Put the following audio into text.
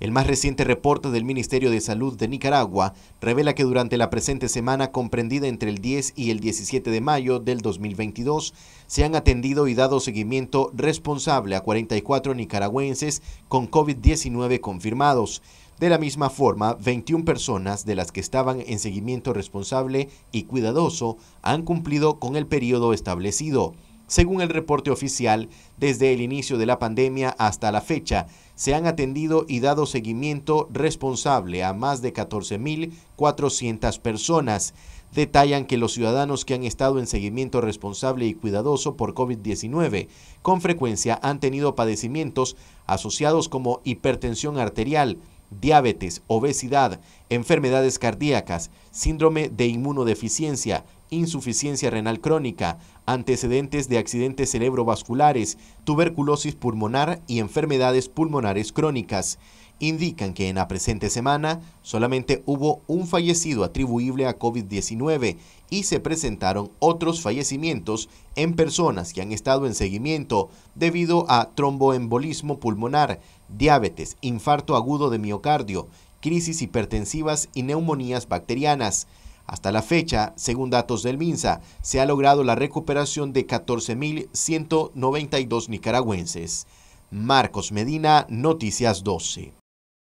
El más reciente reporte del Ministerio de Salud de Nicaragua revela que durante la presente semana comprendida entre el 10 y el 17 de mayo del 2022, se han atendido y dado seguimiento responsable a 44 nicaragüenses con COVID-19 confirmados. De la misma forma, 21 personas de las que estaban en seguimiento responsable y cuidadoso han cumplido con el periodo establecido. Según el reporte oficial, desde el inicio de la pandemia hasta la fecha, se han atendido y dado seguimiento responsable a más de 14.400 personas. Detallan que los ciudadanos que han estado en seguimiento responsable y cuidadoso por COVID-19 con frecuencia han tenido padecimientos asociados como hipertensión arterial, diabetes, obesidad, enfermedades cardíacas, síndrome de inmunodeficiencia, insuficiencia renal crónica, antecedentes de accidentes cerebrovasculares, tuberculosis pulmonar y enfermedades pulmonares crónicas. Indican que en la presente semana solamente hubo un fallecido atribuible a COVID-19 y se presentaron otros fallecimientos en personas que han estado en seguimiento debido a tromboembolismo pulmonar, diabetes, infarto agudo de miocardio, crisis hipertensivas y neumonías bacterianas. Hasta la fecha, según datos del MINSA, se ha logrado la recuperación de 14.192 nicaragüenses. Marcos Medina, Noticias 12.